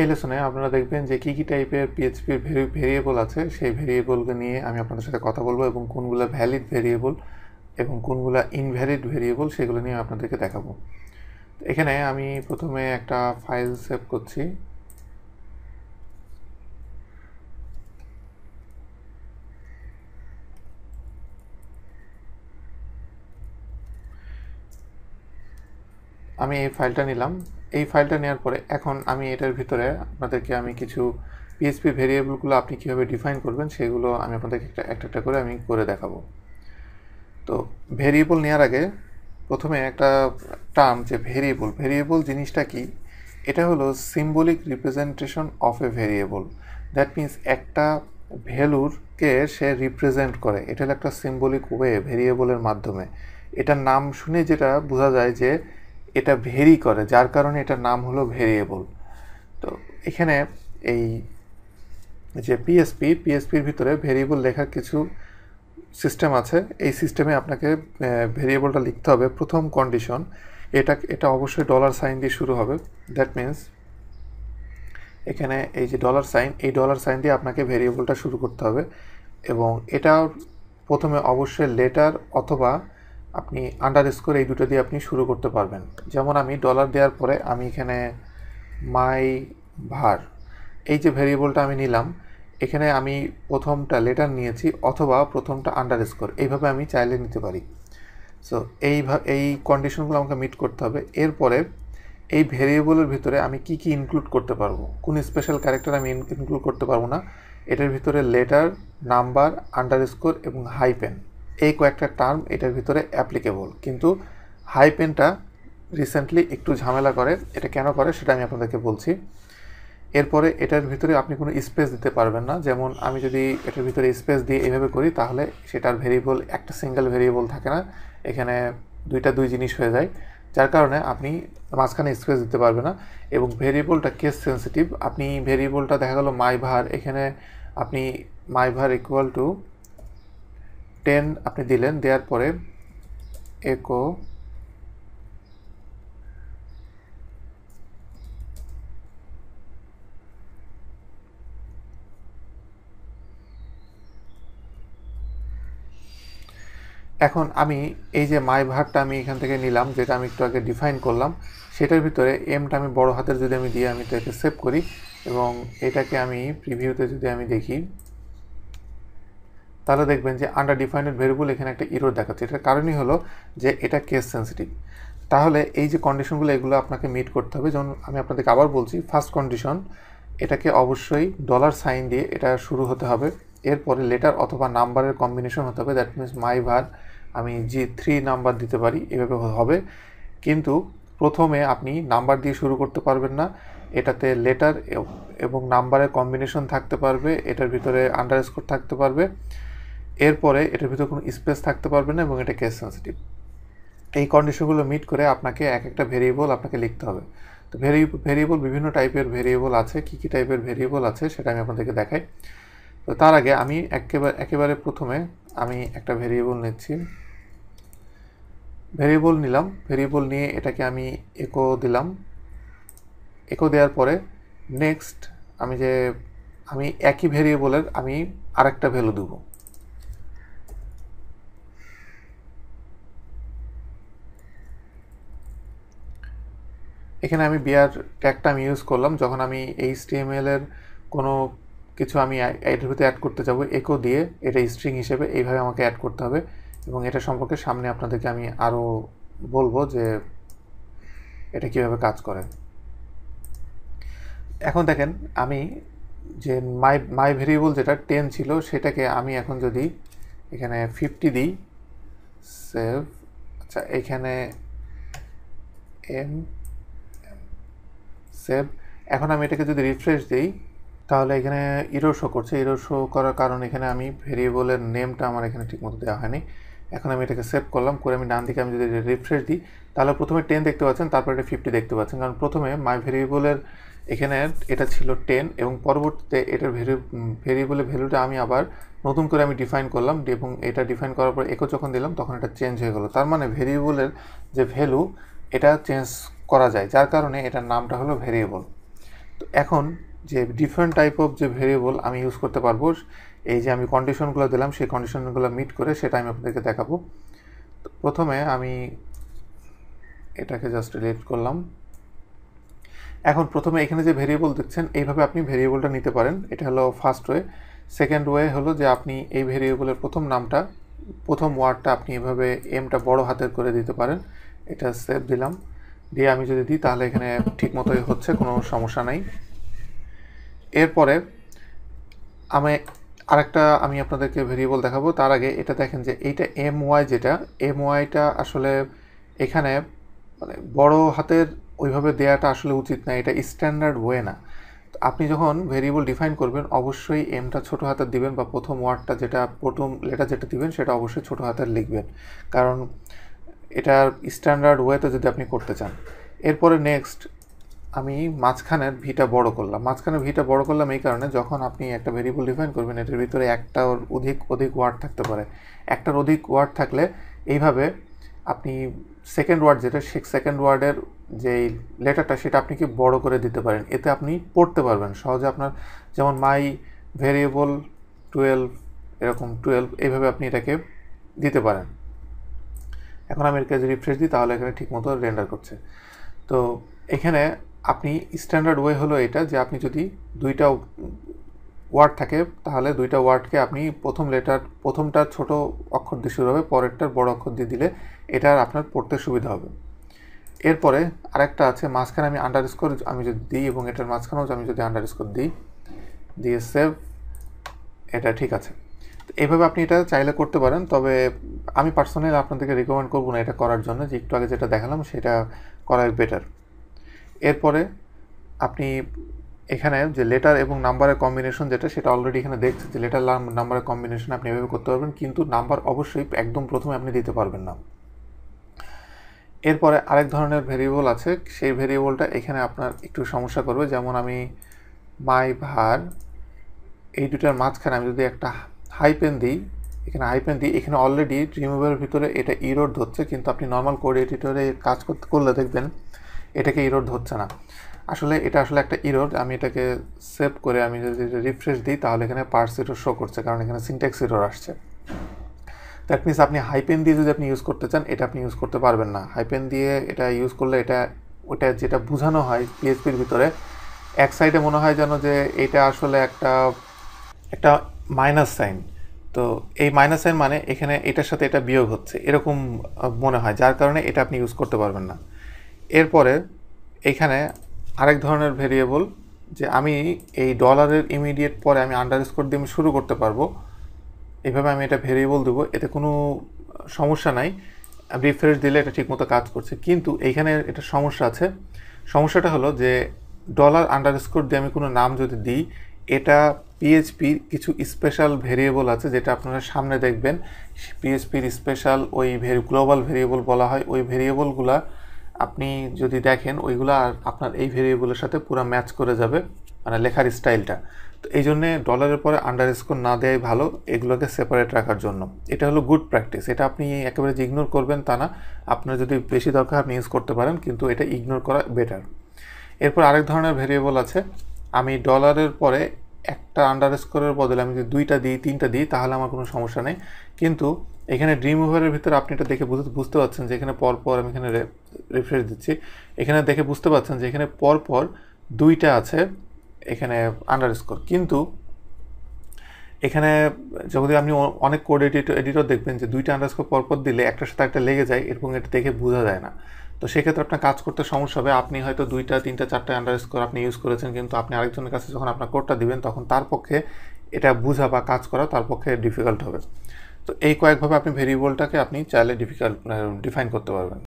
এই লেসনে আপনারা দেখবেন যে কী কী টাইপের পিএইচপির ভেরিয়েবল আছে সেই ভেরিয়েবলকে নিয়ে আমি আপনাদের সাথে কথা বলবো এবং কোনগুলো ভ্যালিড ভেরিয়েবল এবং কোনগুলো ইনভ্যালিড ভেরিয়েবল সেগুলো নিয়ে আপনাদেরকে দেখাবো এখানে আমি প্রথমে একটা ফাইল সেভ করছি আমি এই ফাইলটা নিলাম এই ফাইলটা নেওয়ার পরে এখন আমি এটার ভিতরে আপনাদেরকে আমি কিছু পিএসপি ভেরিয়েবলগুলো আপনি কীভাবে ডিফাইন করবেন সেগুলো আমি আপনাদেরকে একটা একটা একটা করে আমি করে দেখাবো তো ভেরিয়েবল নেওয়ার আগে প্রথমে একটা টার্ম যে ভেরিয়েবল ভেরিয়েবল জিনিসটা কি এটা হলো symbolic representation of a variable that means একটা ভ্যালুরকে সে রিপ্রেজেন্ট করে এটা হলো একটা সিম্বলিক ওয়ে ভেরিয়েবলের মাধ্যমে এটার নাম শুনে যেটা বোঝা যায় যে এটা ভেরি করে যার কারণে এটার নাম হলো ভেরিয়েবল তো এখানে এই যে পিএসপি পিএসপির ভিতরে ভেরিয়েবল লেখার কিছু সিস্টেম আছে এই সিস্টেমে আপনাকে ভেরিয়েবলটা লিখতে হবে প্রথম কন্ডিশন এটা এটা অবশ্যই ডলার সাইন দিয়ে শুরু হবে দ্যাট মিন্স এখানে এই যে ডলার সাইন এই ডলার সাইন দিয়ে আপনাকে ভেরিয়েবলটা শুরু করতে হবে এবং এটা প্রথমে অবশ্যই লেটার অথবা আপনি আন্ডার স্কোর এই দুটো দিয়ে আপনি শুরু করতে পারবেন যেমন আমি ডলার দেওয়ার পরে আমি এখানে মাই ভার এই যে ভেরিয়েবলটা আমি নিলাম এখানে আমি প্রথমটা লেটার নিয়েছি অথবা প্রথমটা আন্ডার স্কোর এইভাবে আমি চাইলে নিতে পারি সো এই এই কন্ডিশনগুলো আমাকে মিট করতে হবে এরপরে এই ভেরিয়েবলের ভিতরে আমি কি কি ইনক্লুড করতে পারবো কোন স্পেশাল ক্যারেক্টার আমি ইনক্লুড করতে পারবো না এটার ভিতরে লেটার নাম্বার আন্ডার স্কোর এবং হাইপেন এই কয়েকটা টার্ম এটার ভিতরে অ্যাপ্লিকেবল কিন্তু হাইপেনটা রিসেন্টলি একটু ঝামেলা করে এটা কেন করে সেটা আমি আপনাদেরকে বলছি এরপরে এটার ভিতরে আপনি কোনো স্পেস দিতে পারবেন না যেমন আমি যদি এটার ভিতরে স্পেস দিয়ে এভাবে করি তাহলে সেটার ভেরিয়েবল একটা সিঙ্গেল ভেরিয়েবল থাকে না এখানে দুইটা দুই জিনিস হয়ে যায় যার কারণে আপনি মাঝখানে স্পেস দিতে পারবে না এবং ভেরিয়েবলটা কেস সেন্সিটিভ আপনি ভেরিয়েবলটা দেখা গেল মাইভার এখানে আপনি মাইভার ইকুয়াল টু টেন আপনি দিলেন দেওয়ার পরে একো এখন আমি এই যে মাই ভাগটা আমি এখান থেকে নিলাম যেটা আমি একটু আগে ডিফাইন করলাম সেটার ভিতরে এমটা আমি বড় হাতের যদি আমি দিয়ে আমি এটাকে সেভ করি এবং এটাকে আমি প্রিভিউতে যদি আমি দেখি তাহলে দেখবেন যে আন্ডার ডিফাইনেড ভেরিয়েবল এখানে একটা ইরোর দেখাচ্ছে এটার কারণই হলো যে এটা কেস সেন্সিটিভ তাহলে এই যে কন্ডিশনগুলো এগুলো আপনাকে মিট করতে হবে যেমন আমি আপনাদেরকে আবার বলছি ফার্স্ট কন্ডিশন এটাকে অবশ্যই ডলার সাইন দিয়ে এটা শুরু হতে হবে এরপরে লেটার অথবা নাম্বারের কম্বিনেশন হতে হবে দ্যাট মিনস মাই ভার আমি জি থ্রি নাম্বার দিতে পারি এভাবে হবে কিন্তু প্রথমে আপনি নাম্বার দিয়ে শুরু করতে পারবেন না এটাতে লেটার এবং নাম্বারের কম্বিনেশন থাকতে পারবে এটার ভিতরে স্কোর থাকতে পারবে এরপরে এটার ভিতরে কোনো স্পেস থাকতে পারবে না এবং এটা কেস সেন্সিটিভ এই কন্ডিশনগুলো মিট করে আপনাকে এক একটা ভেরিয়েবল আপনাকে লিখতে হবে তো ভেরিয়েবল বিভিন্ন টাইপের ভেরিয়েবল আছে কী কী টাইপের ভেরিয়েবল আছে সেটা আমি আপনাদেরকে দেখাই তো তার আগে আমি একেবারে একেবারে প্রথমে আমি একটা ভেরিয়েবল নিচ্ছি ভেরিয়েবল নিলাম ভেরিয়েবল নিয়ে এটাকে আমি একো দিলাম একো দেওয়ার পরে নেক্সট আমি যে আমি একই ভেরিয়েবলের আমি আরেকটা ভ্যালু দেবো এখানে আমি বিয়ার ট্যাগটা আমি ইউজ করলাম যখন আমি এইচ এর কোনো কিছু আমি এটার ভিতরে অ্যাড করতে যাব একো দিয়ে এটা স্ট্রিং হিসেবে এইভাবে আমাকে অ্যাড করতে হবে এবং এটা সম্পর্কে সামনে আপনাদেরকে আমি আরও বলবো যে এটা কিভাবে কাজ করে এখন দেখেন আমি যে মাই মাই ভেরিয়েবল যেটা টেন ছিল সেটাকে আমি এখন যদি এখানে ফিফটি দিই সেভ আচ্ছা এখানে এম সেভ এখন আমি এটাকে যদি রিফ্রেশ দিই তাহলে এখানে ইরো শো করছে ইরো শো করার কারণ এখানে আমি ভেরিয়েবলের নেমটা আমার এখানে ঠিকমতো দেওয়া হয়নি এখন আমি এটাকে সেভ করলাম করে আমি ডান দিকে আমি যদি রিফ্রেশ দিই তাহলে প্রথমে টেন দেখতে পাচ্ছেন তারপর এটা ফিফটি দেখতে পাচ্ছেন কারণ প্রথমে মাই ভেরিয়েবলের এখানে এটা ছিল টেন এবং পরবর্তীতে এটার ভেরি ভেরিয়েবলের ভ্যালুটা আমি আবার নতুন করে আমি ডিফাইন করলাম এবং এটা ডিফাইন করার পর একো যখন দিলাম তখন এটা চেঞ্জ হয়ে গেলো তার মানে ভেরিয়েবলের যে ভ্যালু এটা চেঞ্জ করা যায় যার কারণে এটার নামটা হলো ভেরিয়েবল তো এখন যে ডিফারেন্ট টাইপ অফ যে ভেরিয়েবল আমি ইউজ করতে পারবো এই যে আমি কন্ডিশনগুলো দিলাম সেই কন্ডিশনগুলো মিট করে সেটা আমি আপনাদেরকে দেখাবো তো প্রথমে আমি এটাকে জাস্ট রিলেট করলাম এখন প্রথমে এখানে যে ভেরিয়েবল দেখছেন এইভাবে আপনি ভেরিয়েবলটা নিতে পারেন এটা হলো ফার্স্ট ওয়ে সেকেন্ড ওয়ে হলো যে আপনি এই ভেরিয়েবলের প্রথম নামটা প্রথম ওয়ার্ডটা আপনি এভাবে এমটা বড় হাতের করে দিতে পারেন এটা সেভ দিলাম দিয়ে আমি যদি দিই তাহলে এখানে ঠিক মতোই হচ্ছে কোনো সমস্যা নাই এরপরে আমি আরেকটা আমি আপনাদেরকে ভেরিয়েবল দেখাবো তার আগে এটা দেখেন যে এইটা এম ওয়াই যেটা এম ওয়াইটা আসলে এখানে মানে বড় হাতের ওইভাবে দেয়াটা আসলে উচিত না এটা স্ট্যান্ডার্ড ওয়ে না আপনি যখন ভেরিয়েবল ডিফাইন করবেন অবশ্যই এমটা ছোট হাতের দিবেন বা প্রথম ওয়ার্ডটা যেটা প্রথম লেটার যেটা দিবেন সেটা অবশ্যই ছোট হাতের লিখবেন কারণ এটার স্ট্যান্ডার্ড ওয়েতে যদি আপনি করতে চান এরপরে নেক্সট আমি মাঝখানের ভিটা বড় করলাম মাঝখানের ভিটা বড় করলাম এই কারণে যখন আপনি একটা ভেরিয়েবল ডিফাইন করবেন এটার ভিতরে একটা ওর অধিক অধিক ওয়ার্ড থাকতে পারে একটার অধিক ওয়ার্ড থাকলে এইভাবে আপনি সেকেন্ড ওয়ার্ড যেটা সে সেকেন্ড ওয়ার্ডের যে লেটারটা সেটা আপনি কি বড় করে দিতে পারেন এতে আপনি পড়তে পারবেন সহজে আপনার যেমন মাই ভেরিয়েবল টুয়েলভ এরকম টুয়েলভ এইভাবে আপনি এটাকে দিতে পারেন এখন আমি এটাকে রিফ্রেশ দিই তাহলে এখানে ঠিকমতো রেন্ডার করছে তো এখানে আপনি স্ট্যান্ডার্ড ওয়ে হলো এটা যে আপনি যদি দুইটা ওয়ার্ড থাকে তাহলে দুইটা ওয়ার্ডকে আপনি প্রথম লেটার প্রথমটা ছোট অক্ষর দিয়ে শুরু হবে পরেরটার বড় অক্ষর দিয়ে দিলে এটার আপনার পড়তে সুবিধা হবে এরপরে আরেকটা আছে মাঝখানে আমি আন্ডার স্কোর আমি যদি দিই এবং এটার মাঝখানেও আমি যদি আন্ডার স্কোর দিই দিয়ে সেভ এটা ঠিক আছে এভাবে আপনি এটা চাইলে করতে পারেন তবে আমি পার্সোনালি আপনাদেরকে রিকমেন্ড করবো না এটা করার জন্য যে একটু আগে যেটা দেখালাম সেটা করাই বেটার এরপরে আপনি এখানে যে লেটার এবং নাম্বারের কম্বিনেশন যেটা সেটা অলরেডি এখানে দেখছে যে লেটার নাম্বারের কম্বিনেশন আপনি এভাবে করতে পারবেন কিন্তু নাম্বার অবশ্যই একদম প্রথমে আপনি দিতে পারবেন না এরপরে আরেক ধরনের ভেরিয়েবল আছে সেই ভেরিয়েবলটা এখানে আপনার একটু সমস্যা করবে যেমন আমি মাই ভার এই দুটার মাঝখানে আমি যদি একটা হাইপেন দিই এখানে হাইপেন দিই এখানে অলরেডি রিমুভারের ভিতরে এটা ইরোড ধরছে কিন্তু আপনি নর্মাল কোড এডিটরে কাজ করতে করলে দেখবেন এটাকে ইরোড ধরছে না আসলে এটা আসলে একটা ইরোড আমি এটাকে সেভ করে আমি যদি রিফ্রেশ দিই তাহলে এখানে পার্স ইরোড শো করছে কারণ এখানে সিনটেক্স ইরোড আসছে দ্যাট মিনস আপনি হাইপেন দিয়ে যদি আপনি ইউজ করতে চান এটা আপনি ইউজ করতে পারবেন না হাইপেন দিয়ে এটা ইউজ করলে এটা ওটা যেটা বোঝানো হয় পিএইচপির ভিতরে এক সাইডে মনে হয় যেন যে এটা আসলে একটা একটা মাইনাস সাইন তো এই মাইনাস সাইন মানে এখানে এটার সাথে এটা বিয়োগ হচ্ছে এরকম মনে হয় যার কারণে এটা আপনি ইউজ করতে পারবেন না এরপরে এখানে আরেক ধরনের ভেরিয়েবল যে আমি এই ডলারের ইমিডিয়েট পরে আমি আন্ডার স্কোর দিয়ে আমি শুরু করতে পারবো এভাবে আমি এটা ভেরিয়েবল দেবো এতে কোনো সমস্যা নাই রিফ্রেশ দিলে এটা ঠিকমতো কাজ করছে কিন্তু এইখানে এটা সমস্যা আছে সমস্যাটা হলো যে ডলার আন্ডার স্কোর দিয়ে আমি কোনো নাম যদি দিই এটা পিএইচপির কিছু স্পেশাল ভেরিয়েবল আছে যেটা আপনারা সামনে দেখবেন পিএইচপির স্পেশাল ওই ভেরি গ্লোবাল ভেরিয়েবল বলা হয় ওই ভেরিয়েবলগুলা আপনি যদি দেখেন ওইগুলা আপনার এই ভেরিয়েবলের সাথে পুরো ম্যাচ করে যাবে মানে লেখার স্টাইলটা তো এই জন্যে ডলারের পরে আন্ডার স্কোর না দেয় ভালো এগুলোকে সেপারেট রাখার জন্য এটা হলো গুড প্র্যাকটিস এটা আপনি একেবারে যে ইগনোর করবেন তা না আপনার যদি বেশি দরকার আপনি ইউজ করতে পারেন কিন্তু এটা ইগনোর করা বেটার এরপর আরেক ধরনের ভেরিয়েবল আছে আমি ডলারের পরে একটা আন্ডার স্কোরের বদলে আমি যদি দুইটা দিই তিনটা দিই তাহলে আমার কোনো সমস্যা নেই কিন্তু এখানে ড্রিম ওভারের ভিতরে আপনি এটা দেখে বুঝতে বুঝতে পারছেন যে এখানে পরপর আমি এখানে রিফ্রেশ দিচ্ছি এখানে দেখে বুঝতে পারছেন যে এখানে পরপর দুইটা আছে এখানে আন্ডার স্কোর কিন্তু এখানে যদি আপনি অনেক কোড এডিট এডিটর দেখবেন যে দুইটা আন্ডারস্কোর পরপর দিলে একটার সাথে একটা লেগে যায় এরকম এটা দেখে বোঝা যায় না তো সেক্ষেত্রে আপনার কাজ করতে সমস্যা হবে আপনি হয়তো দুইটা তিনটা চারটা আন্ডার স্কোর আপনি ইউজ করেছেন কিন্তু আপনি আরেকজনের কাছে যখন আপনার কোডটা দিবেন তখন তার পক্ষে এটা বোঝা বা কাজ করা তার পক্ষে ডিফিকাল্ট হবে তো এই কয়েকভাবে আপনি ভেরিয়েবলটাকে আপনি চাইলে ডিফিকাল্ট ডিফাইন করতে পারবেন